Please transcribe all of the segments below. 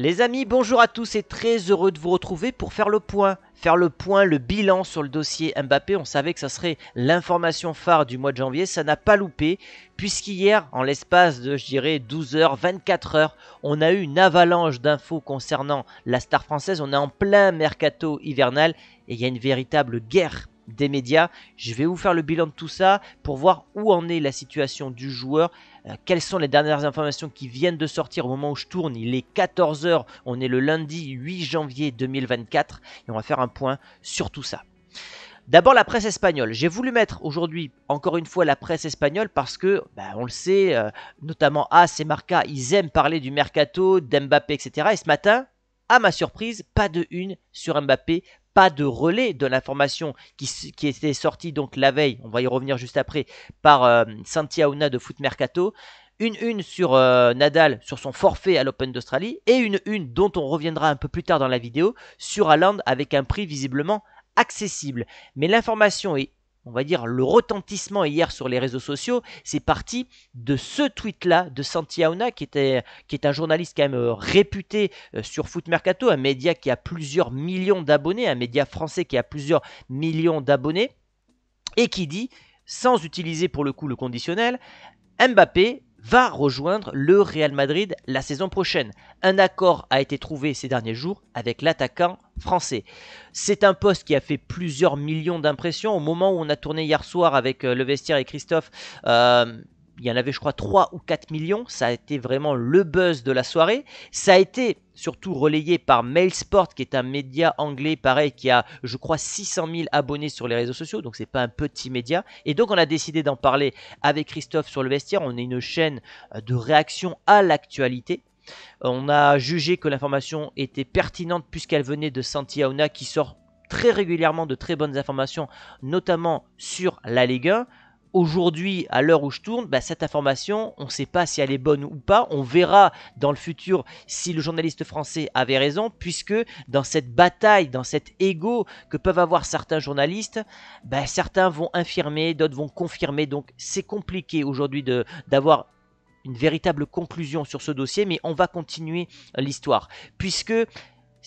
Les amis, bonjour à tous et très heureux de vous retrouver pour faire le point. Faire le point, le bilan sur le dossier Mbappé, on savait que ça serait l'information phare du mois de janvier, ça n'a pas loupé, puisqu'hier, en l'espace de, je dirais, 12 h 24 heures, on a eu une avalanche d'infos concernant la star française, on est en plein mercato hivernal, et il y a une véritable guerre des médias. Je vais vous faire le bilan de tout ça pour voir où en est la situation du joueur. Euh, quelles sont les dernières informations qui viennent de sortir au moment où je tourne Il est 14h, on est le lundi 8 janvier 2024 et on va faire un point sur tout ça. D'abord la presse espagnole. J'ai voulu mettre aujourd'hui encore une fois la presse espagnole parce que, bah, on le sait, euh, notamment AS et Marca, ils aiment parler du mercato, d'Mbappé, etc. Et ce matin, à ma surprise, pas de une sur Mbappé, pas de relais de l'information qui, était sortie donc la veille, on va y revenir juste après, par euh, Auna de Foot Mercato. Une une sur euh, Nadal, sur son forfait à l'Open d'Australie, et une une dont on reviendra un peu plus tard dans la vidéo, sur Aland avec un prix visiblement accessible. Mais l'information est on va dire, le retentissement hier sur les réseaux sociaux, c'est parti de ce tweet-là de Santi qui, était, qui est un journaliste quand même euh, réputé euh, sur Foot Mercato, un média qui a plusieurs millions d'abonnés, un média français qui a plusieurs millions d'abonnés, et qui dit, sans utiliser pour le coup le conditionnel, Mbappé va rejoindre le Real Madrid la saison prochaine. Un accord a été trouvé ces derniers jours avec l'attaquant français. C'est un poste qui a fait plusieurs millions d'impressions au moment où on a tourné hier soir avec euh, le vestiaire et Christophe. Euh, il y en avait je crois 3 ou 4 millions, ça a été vraiment le buzz de la soirée, ça a été surtout relayé par Mailsport qui est un média anglais pareil qui a je crois 600 000 abonnés sur les réseaux sociaux, donc c'est pas un petit média, et donc on a décidé d'en parler avec Christophe sur le vestiaire, on est une chaîne euh, de réaction à l'actualité, on a jugé que l'information était pertinente puisqu'elle venait de Santiauna, qui sort très régulièrement de très bonnes informations, notamment sur la Ligue 1 aujourd'hui, à l'heure où je tourne, bah, cette information, on ne sait pas si elle est bonne ou pas. On verra dans le futur si le journaliste français avait raison, puisque dans cette bataille, dans cet ego que peuvent avoir certains journalistes, bah, certains vont infirmer, d'autres vont confirmer. Donc c'est compliqué aujourd'hui d'avoir une véritable conclusion sur ce dossier, mais on va continuer l'histoire, puisque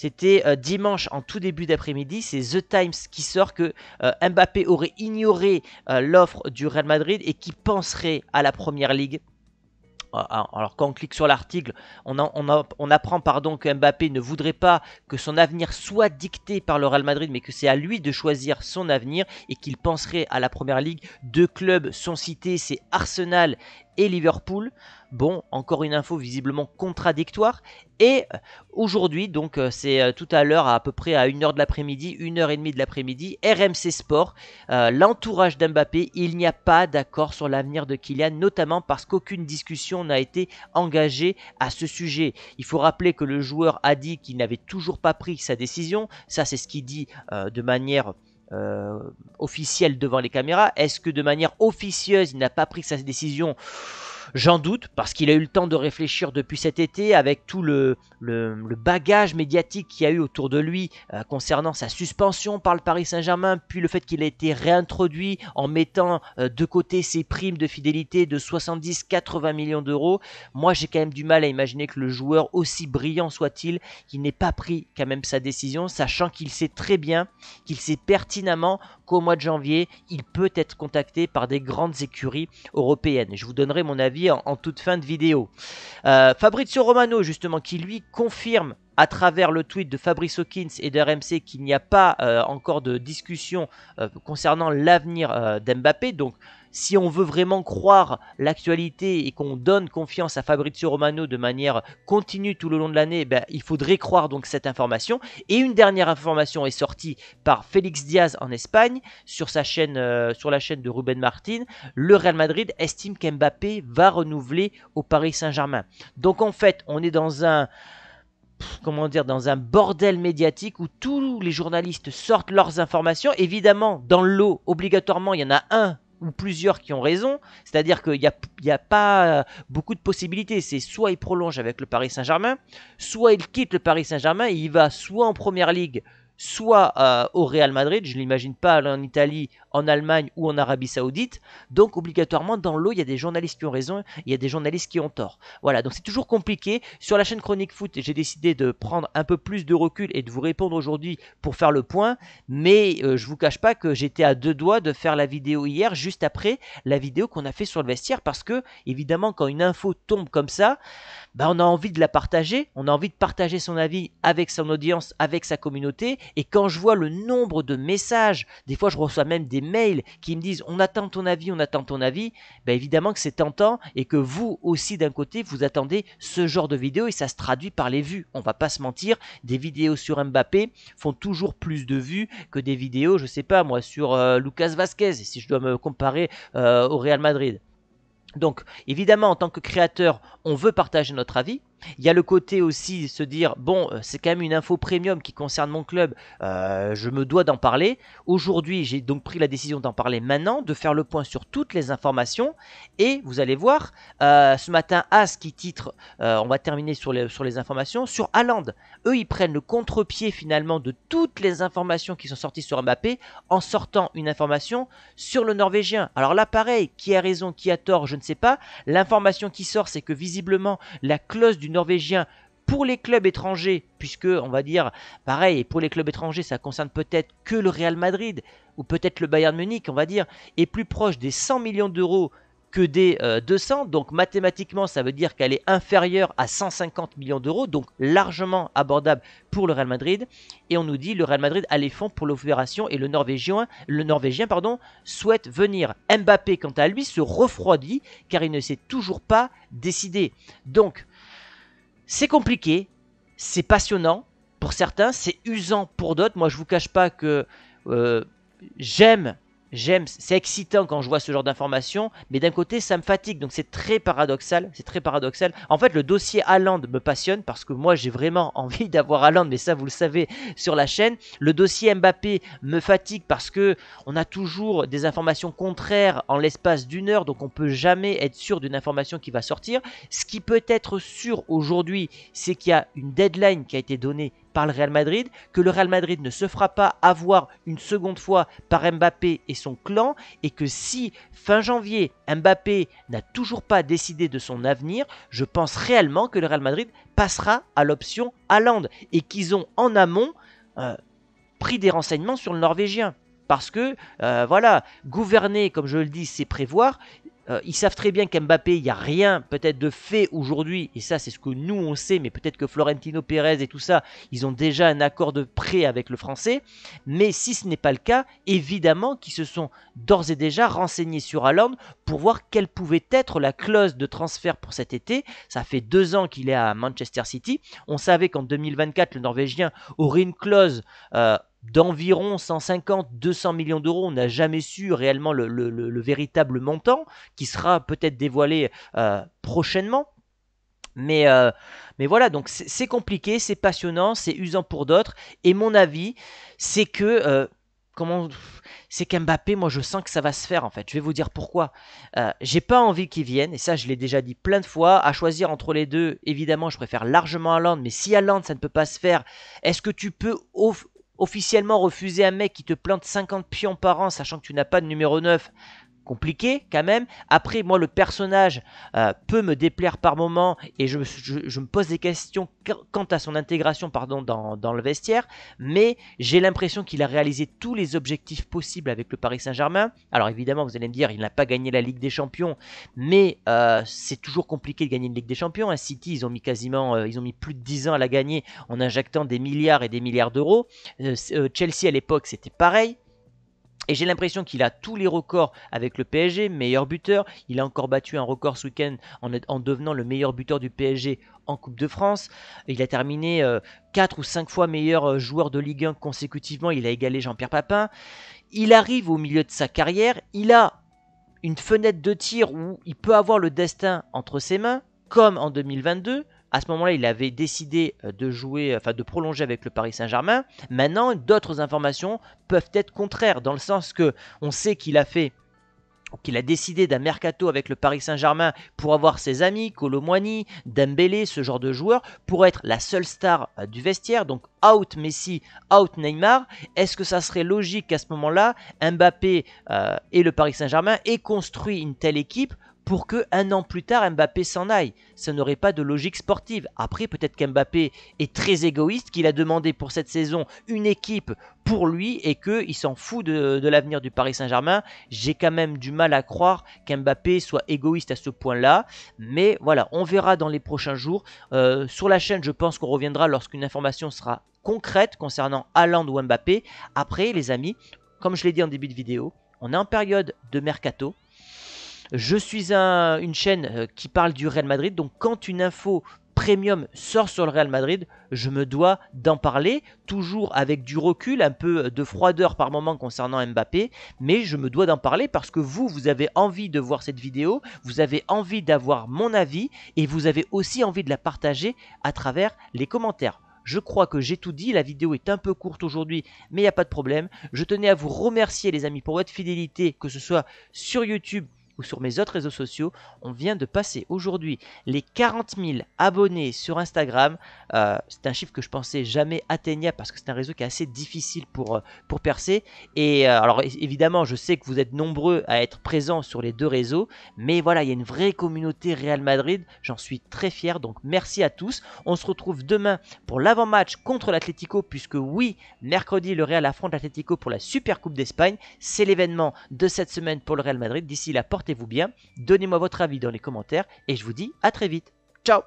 c'était euh, dimanche en tout début d'après-midi. C'est The Times qui sort que euh, Mbappé aurait ignoré euh, l'offre du Real Madrid et qui penserait à la Première Ligue. Ah, ah, alors quand on clique sur l'article, on, apprend pardon que Mbappé ne voudrait pas que son avenir soit dicté par le Real Madrid, mais que c'est à lui de choisir son avenir et qu'il penserait à la Première Ligue. Deux clubs sont cités, c'est Arsenal et Liverpool. Bon, encore une info visiblement contradictoire. Et euh, aujourd'hui, donc euh, c'est euh, tout à l'heure, à, peu près à 1h de l'après-midi, 1h30 de l'après-midi, RMC Sport, l'entourage d'Mbappé, il n'y a pas d'accord sur l'avenir de Kylian, notamment parce qu'aucune discussion n'a été engagée à ce sujet. Il faut rappeler que le joueur a dit qu'il n'avait toujours pas pris sa décision, ça c'est ce qu'il dit de manière euh, officiel devant les caméras Est-ce que de manière officieuse, il n'a pas pris sa décision J'en doute, parce qu'il a eu le temps de réfléchir depuis cet été, avec tout le, bagage médiatique qu'il y a eu autour de lui euh, concernant sa suspension par le Paris Saint-Germain, puis le fait qu'il a été réintroduit en mettant euh, de côté ses primes de fidélité de 70-80 millions d'euros. Moi, j'ai quand même du mal à imaginer que le joueur, aussi brillant soit-il, qu'il n'ait pas pris quand même sa décision, sachant qu'il sait très bien, qu'il sait pertinemment qu'au mois de janvier, il peut être contacté par des grandes écuries européennes. Je vous donnerai mon avis en, toute fin de vidéo. Euh, Fabrizio Romano, justement, qui lui confirme à travers le tweet de Fabrice Hawkins et RMC qu'il n'y a pas euh, encore de discussion euh, concernant l'avenir d'Mbappé. Donc, si on veut vraiment croire l'actualité et qu'on donne confiance à Fabrizio Romano de manière continue tout le long de l'année, ben, il faudrait croire donc cette information. Et une dernière information est sortie par Félix Diaz en Espagne sur sa chaîne, euh, sur la chaîne de Ruben Martin. Le Real Madrid estime qu'Mbappé va renouveler au Paris Saint-Germain. Donc en fait, on est dans un comment dire, dans un bordel médiatique où tous les journalistes sortent leurs informations. Évidemment, dans l'eau, obligatoirement, il y en a un ou plusieurs qui ont raison, c'est-à-dire qu'il n'y a, a, pas euh, beaucoup de possibilités. C'est soit il prolonge avec le Paris Saint-Germain, soit il quitte le Paris Saint-Germain il va soit en Première Ligue, soit euh, au Real Madrid. Je ne l'imagine pas en Italie, en Allemagne ou en Arabie Saoudite. Donc obligatoirement, dans l'eau, il y a des journalistes qui ont raison, il y a des journalistes qui ont tort. Voilà, donc c'est toujours compliqué. Sur la chaîne Chronique Foot, j'ai décidé de prendre un peu plus de recul et de vous répondre aujourd'hui pour faire le point. Mais euh, je vous cache pas que j'étais à deux doigts de faire la vidéo hier, juste après la vidéo qu'on a fait sur le vestiaire, parce que évidemment, quand une info tombe comme ça, bah, on a envie de la partager, on a envie de partager son avis avec son audience, avec sa communauté. Et quand je vois le nombre de messages, des fois je reçois même des mails qui me disent on attend ton avis, on attend ton avis, ben évidemment que c'est tentant et que vous aussi d'un côté vous attendez ce genre de vidéo et ça se traduit par les vues. On va pas se mentir, des vidéos sur Mbappé font toujours plus de vues que des vidéos, je sais pas moi, sur euh, Lucas Vasquez si je dois me comparer euh, au Real Madrid. Donc évidemment en tant que créateur, on veut partager notre avis, il y a le côté aussi de se dire bon, euh, c'est quand même une info premium qui concerne mon club, euh, je me dois d'en parler. Aujourd'hui, j'ai donc pris la décision d'en parler maintenant, de faire le point sur toutes les informations. Et vous allez voir, euh, ce matin, As qui titre, on va terminer sur les, sur les informations, sur Haaland. Eux, ils prennent le contre-pied finalement de toutes les informations qui sont sorties sur Mbappé en sortant une information sur le Norvégien. Alors là, pareil, qui a raison, qui a tort, je ne sais pas. L'information qui sort, c'est que visiblement, la clause du norvégien pour les clubs étrangers, puisque on va dire pareil, pour les clubs étrangers, ça concerne peut-être que le Real Madrid ou peut-être le Bayern Munich, on va dire, est plus proche des 100 millions d'euros que des 200. Euh, donc mathématiquement, ça veut dire qu'elle est inférieure à 150 millions d'euros, donc largement abordable pour le Real Madrid. Et on nous dit le Real Madrid a les fonds pour l'opération et le Norvégien, le Norvégien pardon, souhaite venir. Mbappé, quant à lui, se refroidit car il ne s'est toujours pas décidé. Donc c'est compliqué, c'est passionnant pour certains, c'est usant pour d'autres. Moi, je vous cache pas que euh, j'aime j'aime, c'est excitant quand je vois ce genre d'informations, mais d'un côté ça me fatigue, donc c'est très paradoxal, c'est très paradoxal. En fait, le dossier Allende me passionne parce que moi j'ai vraiment envie d'avoir Allende mais ça vous le savez sur la chaîne. Le dossier Mbappé me fatigue parce que on a toujours des informations contraires en l'espace d'une heure, donc on peut jamais être sûr d'une information qui va sortir. Ce qui peut être sûr aujourd'hui, c'est qu'il y a une deadline qui a été donnée par le Real Madrid, que le Real Madrid ne se fera pas avoir une seconde fois par Mbappé et son clan, et que si fin janvier Mbappé n'a toujours pas décidé de son avenir, je pense réellement que le Real Madrid passera à l'option Allende et qu'ils ont en amont euh, pris des renseignements sur le Norvégien parce que euh, voilà, gouverner, comme je le dis, c'est prévoir, euh, ils savent très bien qu'Mbappé, il n'y a rien peut-être de fait aujourd'hui, et ça c'est ce que nous on sait, mais peut-être que Florentino Pérez et tout ça, ils ont déjà un accord de prêt avec le français, mais si ce n'est pas le cas, évidemment qu'ils se sont d'ores et déjà renseignés sur Haaland pour voir quelle pouvait être la clause de transfert pour cet été. Ça fait deux ans qu'il est à Manchester City, on savait qu'en 2024 le Norvégien aurait une clause... Euh, d'environ 150-200 millions d'euros. On n'a jamais su réellement le, véritable montant qui sera peut-être dévoilé euh, prochainement. Mais, euh, mais voilà, donc c'est compliqué, c'est passionnant, c'est usant pour d'autres. Et mon avis, c'est que... Euh, comment c'est qu'Mbappé, moi je sens que ça va se faire en fait. Je vais vous dire pourquoi. Euh, j'ai pas envie qu'il vienne, et ça je l'ai déjà dit plein de fois. À choisir entre les deux, évidemment, je préfère largement Allende, mais si Allende, ça ne peut pas se faire, est-ce que tu peux offrir officiellement refuser un mec qui te plante 50 pions par an, sachant que tu n'as pas de numéro 9, compliqué quand même. Après, moi, le personnage euh, peut me déplaire par moment et je, me pose des questions quant à son intégration pardon, dans, le vestiaire, mais j'ai l'impression qu'il a réalisé tous les objectifs possibles avec le Paris Saint-Germain. Alors évidemment, vous allez me dire, il n'a pas gagné la Ligue des Champions, mais euh, c'est toujours compliqué de gagner une Ligue des Champions. un City, ils ont mis quasiment, euh, ils ont mis plus de 10 ans à la gagner en injectant des milliards et des milliards d'euros. Chelsea à l'époque, c'était pareil. Et j'ai l'impression qu'il a tous les records avec le PSG, meilleur buteur. Il a encore battu un record ce week-end en, devenant le meilleur buteur du PSG en Coupe de France. Il a terminé 4 euh, ou 5 fois meilleur euh, joueur de Ligue 1 consécutivement. Il a égalé Jean-Pierre Papin. Il arrive au milieu de sa carrière. Il a une fenêtre de tir où il peut avoir le destin entre ses mains, comme en 2022, à ce moment-là, il avait décidé euh, de jouer, euh, enfin de prolonger avec le Paris Saint-Germain. Maintenant, d'autres informations peuvent être contraires, dans le sens que on sait qu'il a fait qu'il a décidé d'un mercato avec le Paris Saint-Germain pour avoir ses amis, Colomwani, Dembélé, ce genre de joueurs, pour être la seule star euh, du vestiaire, donc out Messi, out Neymar, est-ce que ça serait logique qu'à ce moment-là, Mbappé et le Paris Saint-Germain aient construit une telle équipe pour que un an plus tard Mbappé s'en aille. Ça n'aurait pas de logique sportive. Après, peut-être qu'Mbappé est très égoïste, qu'il a demandé pour cette saison une équipe pour lui et qu'il s'en fout de, l'avenir du Paris Saint-Germain. J'ai quand même du mal à croire qu'Mbappé soit égoïste à ce point-là. Mais voilà, on verra dans les prochains jours. Euh, sur la chaîne, je pense qu'on reviendra lorsqu'une information sera concrète concernant Haaland ou Mbappé. Après, les amis, comme je l'ai dit en début de vidéo, on est en période de mercato. Je suis une chaîne euh, qui parle du Real Madrid, donc quand une info premium sort sur le Real Madrid, je me dois d'en parler, toujours avec du recul, un peu euh, de froideur par moment concernant Mbappé, mais je me dois d'en parler parce que vous, vous avez envie de voir cette vidéo, vous avez envie d'avoir mon avis et vous avez aussi envie de la partager à travers les commentaires. Je crois que j'ai tout dit, la vidéo est un peu courte aujourd'hui, mais il n'y a pas de problème. Je tenais à vous remercier les amis pour votre fidélité, que ce soit sur YouTube, ou sur mes autres réseaux sociaux. On vient de passer aujourd'hui les 40 000 abonnés sur Instagram. Euh, c'est un chiffre que je pensais jamais atteignable parce que c'est un réseau qui est assez difficile pour, euh, pour percer. Et euh, alors évidemment, je sais que vous êtes nombreux à être présents sur les deux réseaux, mais voilà, il y a une vraie communauté Real Madrid. J'en suis très fier, donc merci à tous. On se retrouve demain pour l'avant-match contre l'Atlético, puisque oui, mercredi, le Real affronte l'Atlético pour la Super Coupe d'Espagne. C'est l'événement de cette semaine pour le Real Madrid. D'ici la porte portez-vous bien, donnez-moi votre avis dans les commentaires et je vous dis à très vite. Ciao